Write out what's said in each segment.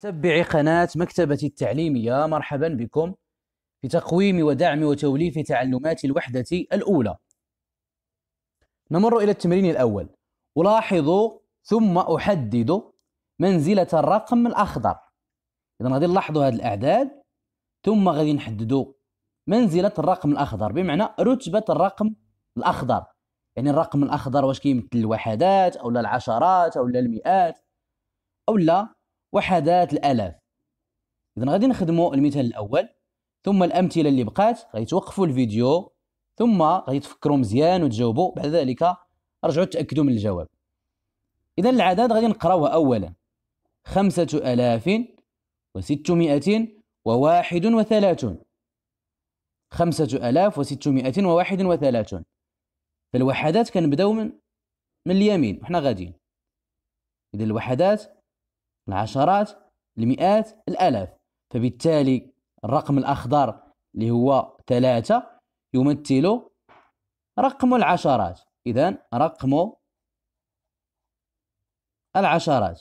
تبعي قناة مكتبة التعليم يا مرحبا بكم في تقويم ودعم وتوليف تعلمات الوحدة الأولى نمر إلى التمرين الأول ألاحظ ثم أحدد منزلة الرقم الأخضر إذا غادي نلاحظوا هذه الأعداد ثم غادي نحددوا منزلة الرقم الأخضر بمعنى رتبة الرقم الأخضر يعني الرقم الأخضر واش كيمثل الوحدات أو العشرات أو المئات أو وحدات الألاف إذا غادي نخدموا المثال الأول ثم الأمثلة اللي بقات غادي الفيديو ثم غادي مزيان وتجاوبوا بعد ذلك رجعوا تأكدوا من الجواب إذا العدد غادي نقراوه أولا خمسة آلاف وستمائة وواحد وثلاثون خمسة آلاف وستمائة وواحد وثلاثون فالوحدات كنبداو من من اليمين وحنا غاديين إذا الوحدات العشرات المئات الآلاف فبالتالي الرقم الأخضر اللي هو ثلاثة يمثل رقم العشرات إذا رقم العشرات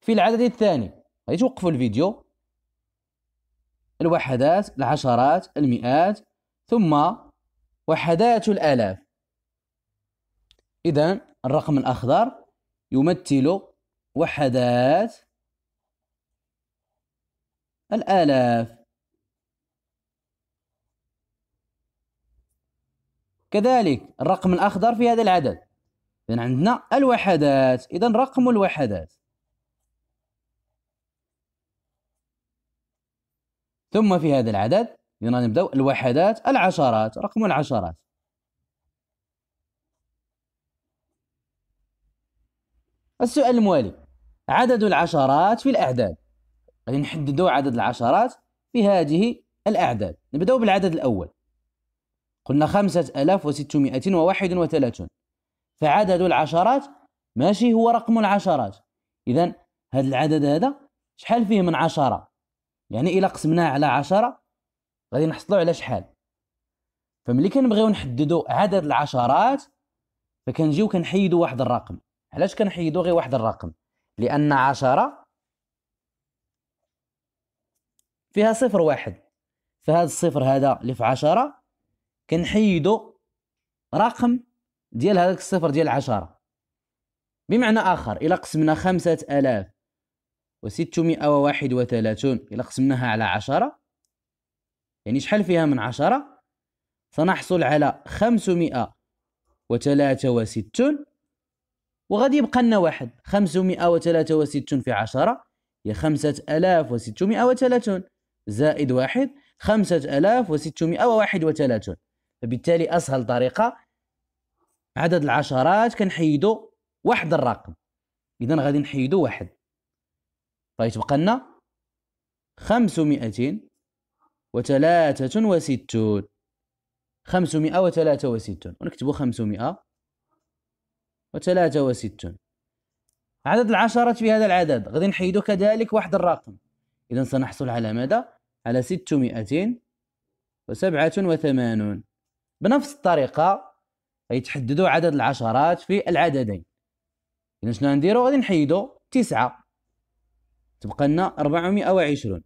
في العدد الثاني غادي الفيديو الوحدات العشرات المئات ثم وحدات الآلاف إذا الرقم الأخضر يمثل وحدات الآلاف كذلك الرقم الأخضر في هذا العدد إذا عندنا الوحدات إذا رقم الوحدات ثم في هذا العدد نبدأ الوحدات العشرات رقم العشرات السؤال الموالي عدد العشرات في الأعداد غادي نحددوا عدد العشرات في هذه الأعداد نبداو بالعدد الأول قلنا خمسة ألاف وواحد وثلاثون فعدد العشرات ماشي هو رقم العشرات إذا هذا العدد هذا شحال فيه من عشرة يعني إلا قسمناه على عشرة غادي نحصلوا على شحال فملي كنبغيو نحددوا عدد العشرات فكنجيو كنحيدوا واحد الرقم علاش كنحيدو غير واحد الرقم لان عشرة فيها صفر واحد فهاد الصفر هذا اللي في عشرة كنحيدو رقم ديال هذاك الصفر ديال عشرة بمعنى آخر إلا قسمنا خمسة آلاف وستمائة وواحد وثلاثون إلا قسمناها على عشرة يعني شحال فيها من عشرة سنحصل على خمسمائة وثلاثة وستون وغادي يبقى لنا واحد 563 في 10 هي 5630 زائد واحد 5631 فبالتالي أسهل طريقة عدد العشرات كنحيدو واحد الرقم إذا غادي نحيدو واحد فيتبقى لنا 563 563 ونكتبو 500 وثلاثة وستون عدد العشرات في هذا العدد غادي نحيدو كذلك واحد الرقم إذا سنحصل على ماذا؟ على ستمائة وسبعة وثمانون بنفس الطريقة غيتحددوا عدد العشرات في العددين إذا شنو غنديرو غادي نحيدو تسعة تبقى لنا أربعمائة وعشرون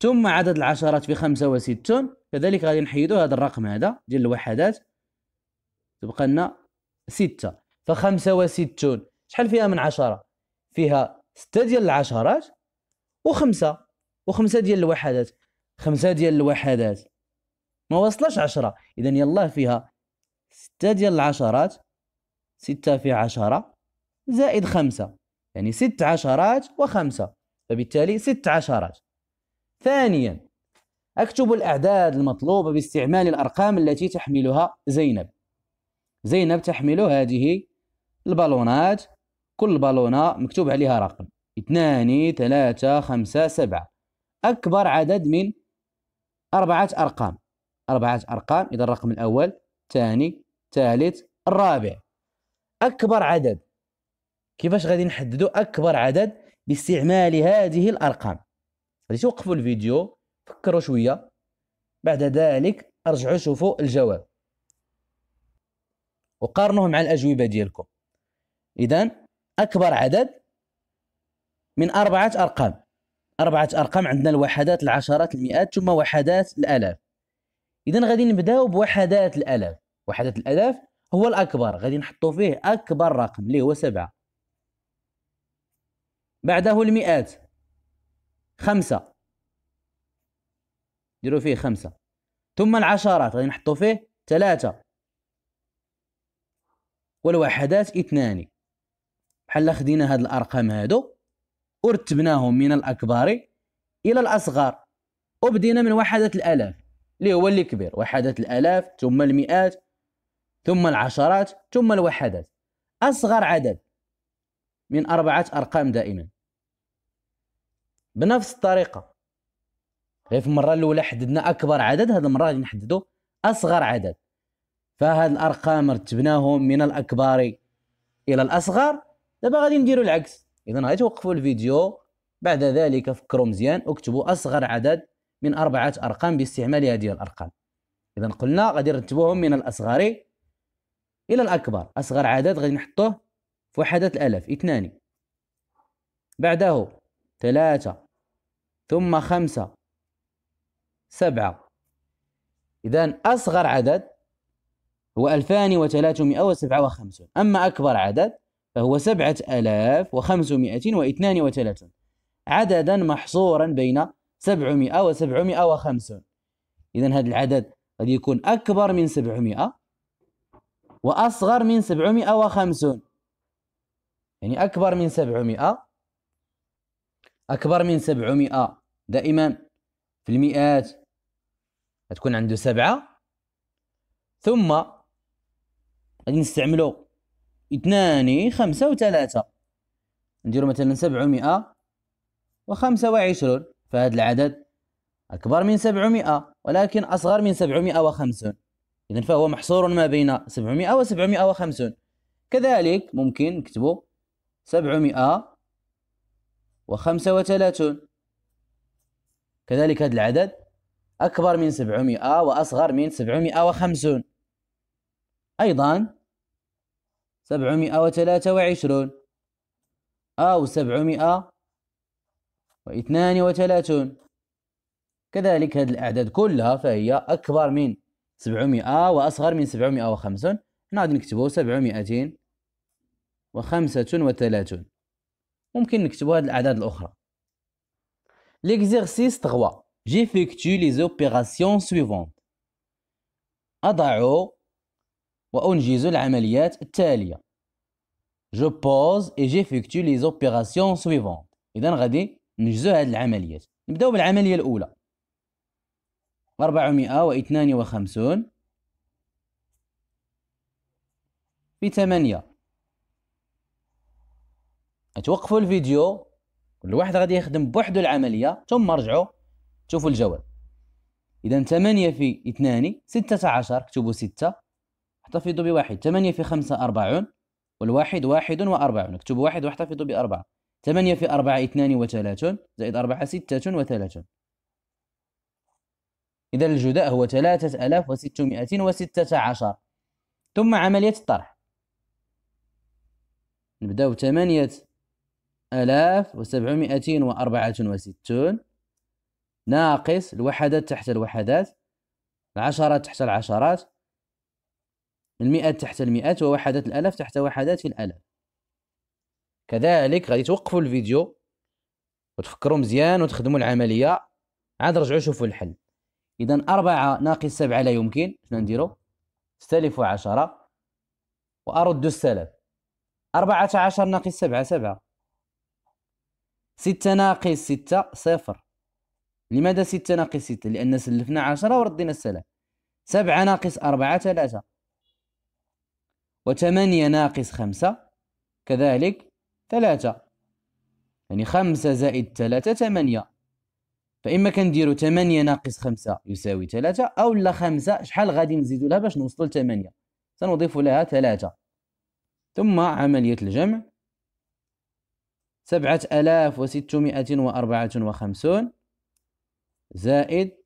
ثم عدد العشرات في خمسة وستون كذلك غادي نحيدو هذا الرقم هذا ديال الوحدات تبقى لنا ستة فخمسة وستون شحال فيها من عشرة فيها ستة ديال العشرات وخمسة وخمسة ديال الوحدات خمسة ديال الوحدات ما وصلش عشرة إذا يلاه فيها ستة ديال العشرات ستة في عشرة زائد خمسة يعني ست عشرات وخمسة فبالتالي ست عشرات ثانيا أكتب الأعداد المطلوبة باستعمال الأرقام التي تحملها زينب زينب تحمل هذه البالونات كل بالونة مكتوب عليها رقم اثنان ثلاثة خمسة سبعة أكبر عدد من أربعة أرقام أربعة أرقام إذا الرقم الأول الثاني الثالث الرابع أكبر عدد كيفاش غادي نحددوا أكبر عدد باستعمال هذه الأرقام غادي توقفوا الفيديو فكروا شوية بعد ذلك ارجعوا شوفوا الجواب وقارنوه مع الأجوبة ديالكم إذا أكبر عدد من أربعة أرقام أربعة أرقام عندنا الوحدات العشرات المئات ثم وحدات الآلاف إذا غادي نبداو بوحدات الآلاف وحدات الآلاف هو الأكبر غادي نحطو فيه أكبر رقم اللي هو سبعة بعده المئات خمسة ديروا فيه خمسة ثم العشرات غادي نحطو فيه ثلاثة والوحدات اثنان بحال خدينا هاد الارقام هادو ورتبناهم من الاكبر الى الاصغر وبدينا من وحدات الالاف اللي هو اللي كبير وحدات الالاف ثم المئات ثم العشرات ثم الوحدات اصغر عدد من اربعة ارقام دائما بنفس الطريقة غير في المرة الاولى حددنا اكبر عدد هاد المرة غادي نحددو اصغر عدد فهاد الارقام رتبناهم من الاكبر الى الاصغر دابا غادي نديروا العكس اذا غادي توقفوا الفيديو بعد ذلك فكروا مزيان اكتبوا اصغر عدد من اربعه ارقام باستعمال هذه الارقام اذا قلنا غادي نرتبوهم من الاصغر الى الاكبر اصغر عدد غادي نحطوه في وحده الالاف اثنان بعده ثلاثة ثم خمسة سبعة إذا أصغر عدد هو 2357 أما أكبر عدد فهو 7532 عددا محصورا بين 700 و 750 إذا هذا العدد قد يكون أكبر من 700 وأصغر من 750 يعني أكبر من 700 أكبر من 700 دائما في المئات تكون عنده سبعة ثم غادي نستعملو اثنان خمسة وثلاثة نديرو مثلا سبعمائة وخمسة وعشرون فهاد العدد أكبر من سبعمائة ولكن أصغر من سبعمائة وخمسون إذن فهو محصور ما بين سبعمائة وسبعمائة وخمسون كذلك ممكن نكتبو سبعمائة وخمسة وثلاثون كذلك هذا العدد أكبر من سبعمائة وأصغر من سبعمائة وخمسون أيضا سبعمائة وثلاثة وعشرون أو آه، سبعمائة واثنان وثلاثون كذلك هذه الأعداد كلها فهي أكبر من سبعمائة وأصغر من سبعمائة وخمسون هنا غادي نكتبو سبعمائتين وخمسة وثلاثون ممكن نكتبو هذه الأعداد الأخرى ليكزيرسيس تغوا جيفيكتو لي زوبيراسيون سويفونت أضعو وأنجز العمليات التالية جو بوز اي جيفيكتو لي زوبيراسيون سويفونت إذا غادي نجزو هاد العمليات نبداو بالعملية الأولى 452 في 8 توقفوا الفيديو كل واحد غادي يخدم بوحدو العملية ثم رجعوا تشوفوا الجواب إذا 8 في 2 16 اكتبوا 6 احتفظوا بواحد ثمانية في خمسة أربعون والواحد واحد وأربعون اكتبوا واحد واحتفظوا بأربعة ثمانية في أربعة اثنان وثلاثون زائد أربعة ستة وثلاثون إذا الجداء هو ثلاثة ألاف وستمائة وستة عشر ثم عملية الطرح نبداو ثمانية ألاف وسبعمائة وأربعة وستون ناقص الوحدات تحت الوحدات العشرات تحت العشرات المئات تحت المئات ووحدات الآلاف تحت وحدات الآلاف كذلك غادي توقفوا الفيديو وتفكروا مزيان وتخدموا العملية عاد رجعوا شوفوا الحل إذا أربعة ناقص سبعة لا يمكن شنو نديرو استلف عشرة وأرد السلف أربعة عشر ناقص سبعة سبعة ستة ناقص ستة صفر لماذا ستة ناقص ستة؟ لأن سلفنا عشرة وردينا السلف سبعة ناقص أربعة ثلاثة وثمانية ناقص خمسة كذلك ثلاثة يعني خمسة زائد ثلاثة ثمانية فإما كنديرو ثمانية ناقص خمسة يساوي ثلاثة أو لا خمسة شحال غادي نزيدو لها باش نوصلو لثمانية سنضيف لها ثلاثة ثم عملية الجمع سبعة آلاف وستمائة وأربعة وخمسون زائد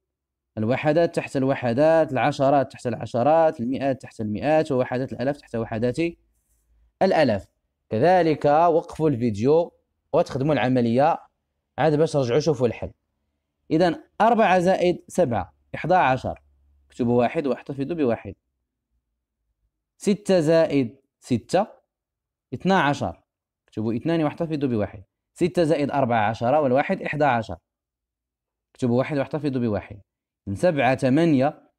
الوحدات تحت الوحدات العشرات تحت العشرات المئات تحت المئات ووحدات الآلاف تحت وحدات الآلاف كذلك وقفوا الفيديو وتخدموا العملية عاد باش رجعوا شوفوا الحل إذا أربعة زائد سبعة إحدى عشر اكتبوا واحد واحتفظوا بواحد ستة زائد ستة اثنا عشر اكتبوا اثنان واحتفظوا بواحد ستة زائد أربعة عشر والواحد إحدى عشر اكتبوا واحد واحتفظوا بواحد من سبعة ثمانية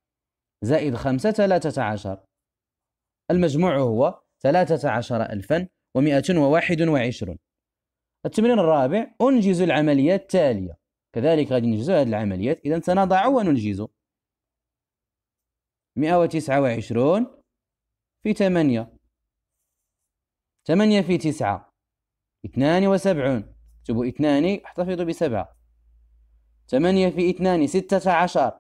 زائد خمسة ثلاثة عشر المجموع هو ثلاثة عشر ألفا ومائة وواحد وعشرون التمرين الرابع أنجز العمليات التالية كذلك غادي ننجزوا هذه العمليات إذا سنضع وننجز وعشرون في ثمانية ثمانية في تسعة اثنان وسبعون اكتبوا اثنان احتفظوا بسبعة ثمانية في اثنان ستة عشر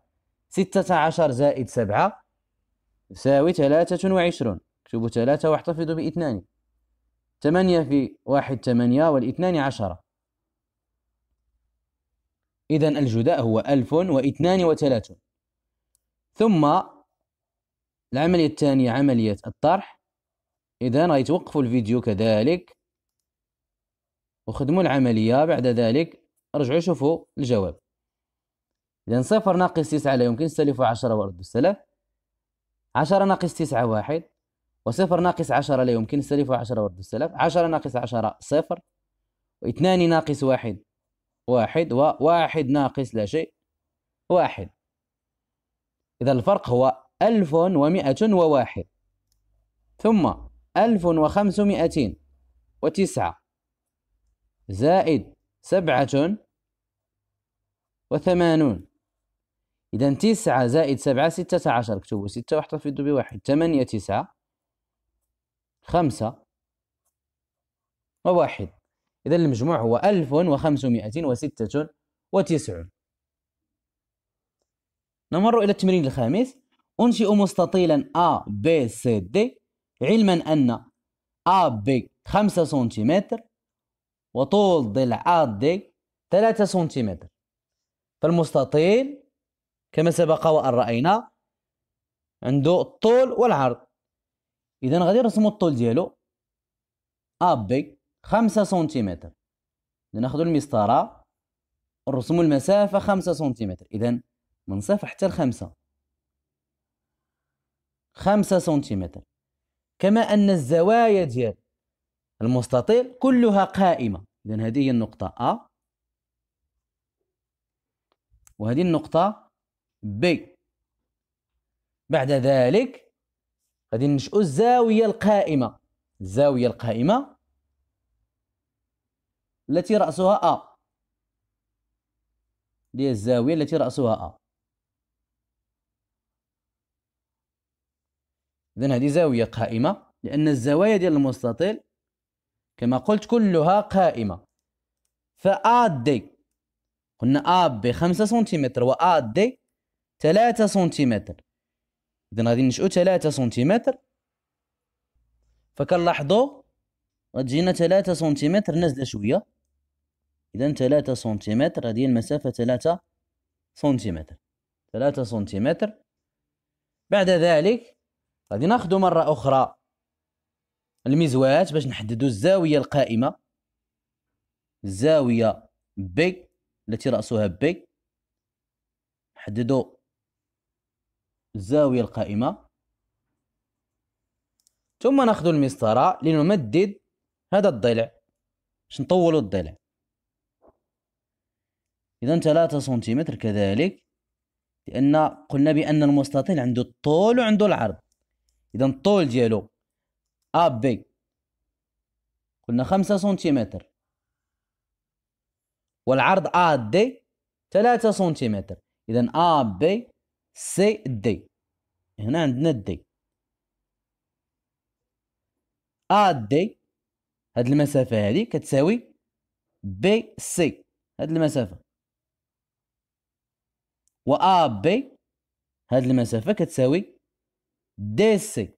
ستة عشر زائد سبعة يساوي ثلاثة وعشرون اكتبوا ثلاثة واحتفظوا باثنان ثمانية في واحد ثمانية والاثنان عشرة إذا الجداء هو ألف واثنان وثلاثون ثم العملية الثانية عملية الطرح إذا غيتوقفوا الفيديو كذلك وخدموا العملية بعد ذلك رجعوا شوفوا الجواب إذا صفر ناقص تسعة لا يمكن استلفوا عشرة ورد بالسلف عشرة ناقص تسعة واحد وصفر ناقص عشرة لا يمكن استلفوا عشرة ورد بالسلف عشرة ناقص عشرة صفر واثنان ناقص واحد واحد وواحد ناقص لا شيء واحد إذا الفرق هو ألف ومائة وواحد ثم ألف وخمسمائة وتسعة زائد سبعة وثمانون إذا تسعة زائد سبعة ستة عشر اكتبوا ستة واحتفظوا بواحد ثمانية تسعة خمسة وواحد إذا المجموع هو ألف وخمسمائة وستة وتسعون نمر إلى التمرين الخامس أنشئ مستطيلا A B C D علما أن A B خمسة سنتيمتر وطول ضلع A D ثلاثة سنتيمتر فالمستطيل كما سبق وان راينا عنده الطول والعرض اذا غادي نرسمو الطول ديالو ا بي 5 سنتيمتر ناخذوا المسطره نرسمو المسافه 5 سنتيمتر اذا من صفر حتى الخمسة خمسة سنتيمتر كما أن الزوايا ديال المستطيل كلها قائمة إذا هذه هي النقطة أ وهذه النقطة بي بعد ذلك غادي ننشئوا الزاوية القائمة الزاوية القائمة التي رأسها أ هي الزاوية التي رأسها أ إذن هذه زاوية قائمة لأن الزوايا ديال المستطيل كما قلت كلها قائمة فآ دي قلنا آ بي 5 سنتيمتر وآ دي 3 سنتيمتر اذا غادي نشئو 3 سنتيمتر فكنلاحظوا غتجينا 3 سنتيمتر نازله شويه اذا 3 سنتيمتر هذه المسافه 3 سنتيمتر 3 سنتيمتر بعد ذلك غادي ناخذ مره اخرى المزوات باش نحددوا الزاويه القائمه الزاويه بي التي راسها بي حددوا الزاوية القائمة ثم ناخذ المسطرة لنمدد هذا الضلع باش نطولوا الضلع إذا ثلاثة سنتيمتر كذلك لأن قلنا بأن المستطيل عنده الطول وعنده العرض إذا الطول ديالو أ بي قلنا خمسة سنتيمتر والعرض أ دي ثلاثة سنتيمتر إذا أ بي سي دي هنا عندنا دي ا دي هاد المسافة هادي كتساوي بي سي هاد المسافة و ا بي هاد المسافة كتساوي دي سي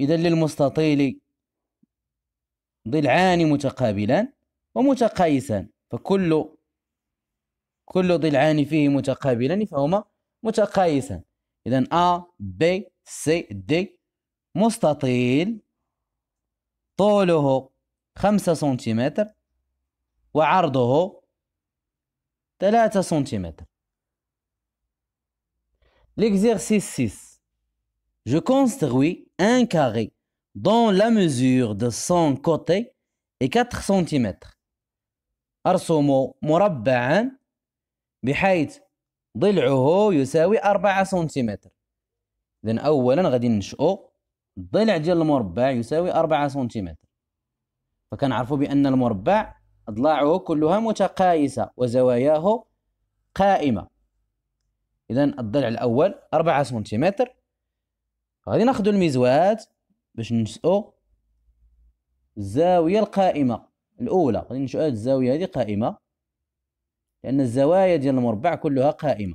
إذا للمستطيل ضلعان متقابلان ومتقايسان فكل كل ضلعان فيه متقابلان فهما متقايسان إذا A B C D مستطيل طوله خمسة سنتيمتر وعرضه ثلاثة سنتيمتر L'exercice 6. Je construis un carré dont la mesure de son côté est 4 cm. أرسم مربعا بحيث ضلعه يساوي 4 سنتيمتر إذا أولا غادي ننشئو الضلع ديال المربع يساوي 4 سنتيمتر فكنعرفوا بأن المربع أضلاعه كلها متقايسة وزواياه قائمة إذا الضلع الأول 4 سنتيمتر غادي ناخذ المزوات باش ننشئو الزاوية القائمة الأولى غادي ننشئو الزاوية هذه قائمة لأن الزوايا ديال المربع كلها قائمة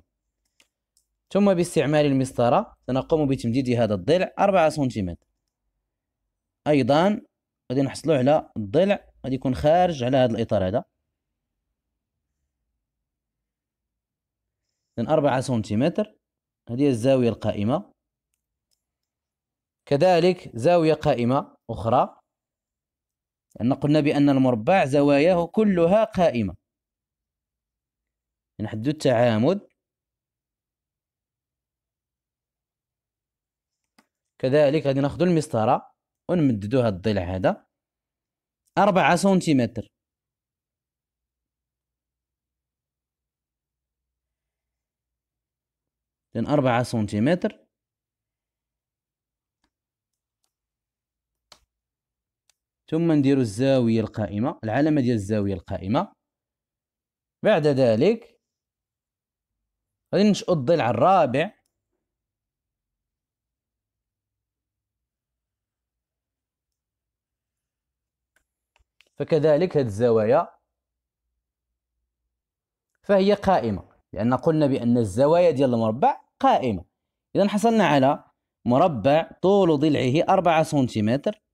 ثم باستعمال المسطرة سنقوم بتمديد هذا الضلع أربعة سنتيمتر أيضا غادي نحصلو على الضلع غادي يكون خارج على هذا الإطار هذا إذن أربعة سنتيمتر هذه الزاوية القائمة كذلك زاوية قائمة أخرى لأن قلنا بأن المربع زواياه كلها قائمة نحددو التعامد كذلك غادي ناخدو المسطرة ونمددو هاد الضلع هذا أربعة سنتيمتر لان أربعة سنتيمتر ثم نديرو الزاوية القائمة العلامة ديال الزاوية القائمة بعد ذلك غادي نشقوا الضلع الرابع فكذلك هذه الزوايا فهي قائمة لأن قلنا بأن الزوايا ديال المربع قائمة إذا حصلنا على مربع طول ضلعه 4 سنتيمتر